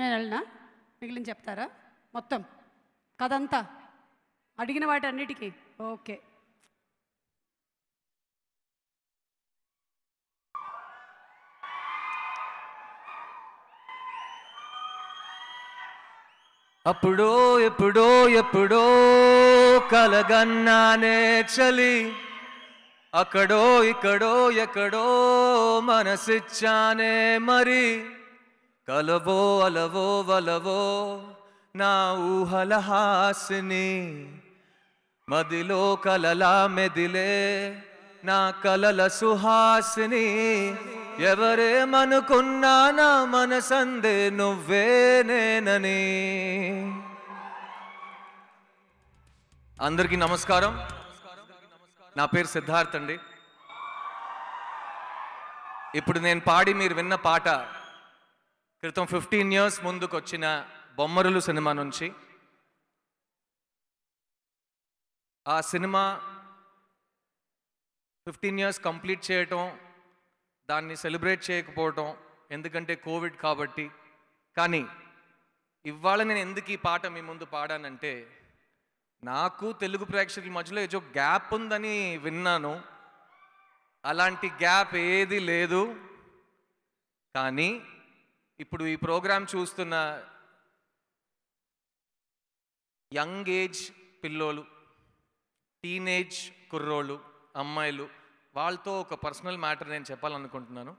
నేను వెళ్ళినా మిగిలిన చెప్తారా మొత్తం కదంతా అడిగిన వాటి అన్నిటికీ ఓకే అప్పుడో ఎప్పుడో ఎప్పుడో కలగన్నానే చలి అక్కడో ఇక్కడో ఎక్కడో మనసిచ్చానే మరి కలవో అలవో వలవో నా ఊహల హాసిని మదిలో కలలా మెదిలే నా కలల సుహాసిని ఎవరేమనుకున్నా నా మనసందే నువ్వే నేనని అందరికీ నమస్కారం నా పేరు సిద్ధార్థ్ అండి ఇప్పుడు నేను పాడి మీరు విన్న పాట క్రితం ఫిఫ్టీన్ ఇయర్స్ ముందుకు వచ్చిన బొమ్మరులు సినిమా నుంచి ఆ సినిమా ఫిఫ్టీన్ ఇయర్స్ కంప్లీట్ చేయటం దాన్ని సెలబ్రేట్ చేయకపోవటం ఎందుకంటే కోవిడ్ కాబట్టి కానీ ఇవాళ నేను ఎందుకు ఈ పాట మీ ముందు పాడానంటే నాకు తెలుగు ప్రేక్షకుల మధ్యలో ఏదో గ్యాప్ ఉందని విన్నాను అలాంటి గ్యాప్ ఏది లేదు కానీ ఇప్పుడు ఈ ప్రోగ్రాం చూస్తున్న యంగ్ ఏజ్ పిల్లోలు టీనేజ్ కుర్రోళ్ళు అమ్మాయిలు వాళ్ళతో ఒక పర్సనల్ మ్యాటర్ నేను చెప్పాలనుకుంటున్నాను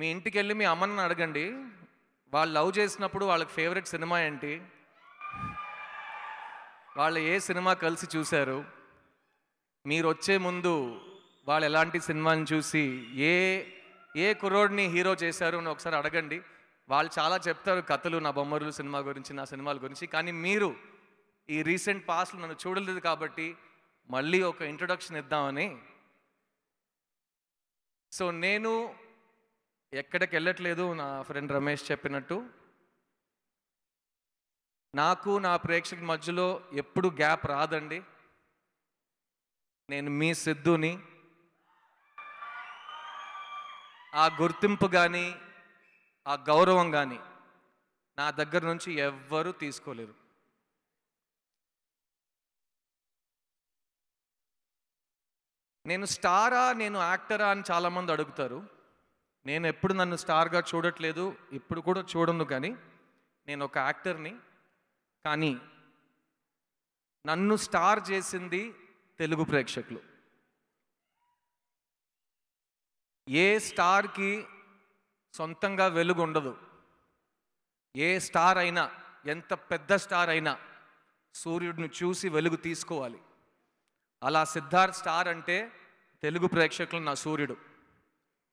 మీ ఇంటికి వెళ్ళి మీ అమ్మని అడగండి వాళ్ళు లవ్ చేసినప్పుడు వాళ్ళకి ఫేవరెట్ సినిమా ఏంటి వాళ్ళు ఏ సినిమా కలిసి చూశారు మీరు వచ్చే ముందు వాళ్ళు ఎలాంటి సినిమాని చూసి ఏ ఏ కుర్రోడిని హీరో చేశారు అని ఒకసారి అడగండి వాళ్ళు చాలా చెప్తారు కథలు నా బొమ్మరులు సినిమా గురించి నా సినిమాల గురించి కానీ మీరు ఈ రీసెంట్ పాస్లో నన్ను చూడలేదు కాబట్టి మళ్ళీ ఒక ఇంట్రొడక్షన్ ఇద్దామని సో నేను ఎక్కడికి వెళ్ళట్లేదు నా ఫ్రెండ్ రమేష్ చెప్పినట్టు నాకు నా ప్రేక్షకుల మధ్యలో ఎప్పుడు గ్యాప్ రాదండి నేను మీ సిద్ధుని ఆ గుర్తింపు కానీ ఆ గౌరవం కానీ నా దగ్గర నుంచి ఎవ్వరూ తీసుకోలేరు నేను స్టారా నేను యాక్టరా అని చాలామంది అడుగుతారు నేను ఎప్పుడు నన్ను స్టార్గా చూడట్లేదు ఇప్పుడు కూడా చూడను కానీ నేను ఒక యాక్టర్ని కానీ నన్ను స్టార్ చేసింది తెలుగు ప్రేక్షకులు ఏ స్టార్కి సొంతంగా వెలుగు ఉండదు ఏ స్టార్ అయినా ఎంత పెద్ద స్టార్ అయినా సూర్యుడిని చూసి వెలుగు తీసుకోవాలి అలా సిద్ధార్థ్ స్టార్ అంటే తెలుగు ప్రేక్షకులు నా సూర్యుడు